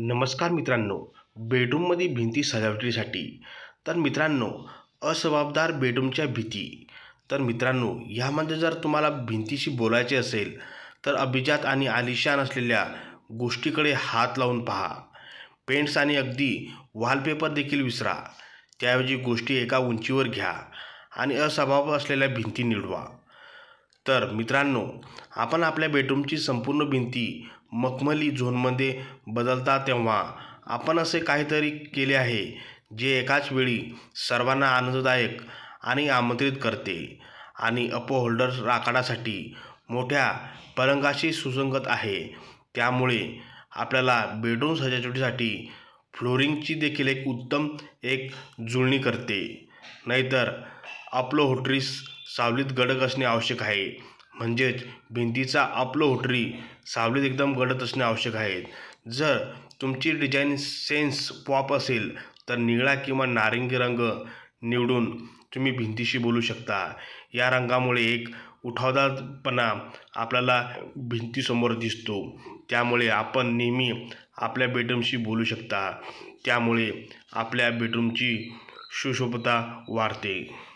नमस्कार मित्रांनो बेडरूममध्ये भिंती सजावटीसाठी तर मित्रांनो असबाबदार बेडरूमच्या भीती तर मित्रांनो यामध्ये जर तुम्हाला भिंतीशी बोलायचे असेल तर अभिजात आणि आलिशान असलेल्या गोष्टीकडे हात लावून पहा पेंट्स आणि अगदी वॉलपेपर देखील विसरा त्याऐवजी गोष्टी एका उंचीवर घ्या आणि असभाव असलेल्या भिंती निवडवा तर मित्रांनो आपण आपल्या बेडरूमची संपूर्ण भिंती मखमली झोनमध्ये बदलता तेव्हा आपण असे काहीतरी केले आहे जे एकाच वेळी सर्वांना आनंददायक आणि आमंत्रित करते आणि अपोहोल्डर राखाडासाठी मोठ्या पलंगाशी सुसंगत आहे त्यामुळे आपल्याला बेडरूम सजावटीसाठी फ्लोरिंगची देखील एक उत्तम एक जुळणी करते नाहीतर होट्रीस सावलीत गडद असणे आवश्यक आहे म्हणजेच भिंतीचा होटरी सावलीत एकदम गडद असणे आवश्यक आहे जर तुमची डिझाईन सेन्स पॉप असेल तर निळा किंवा नारिंगी रंग निवडून तुम्ही भिंतीशी बोलू शकता या रंगामुळे एक उठावदारपणा आपल्याला भिंतीसमोर दिसतो त्यामुळे आपण नेहमी आपल्या बेडरूमशी बोलू शकता त्यामुळे आपल्या बेडरूमची सुशोभता वाढते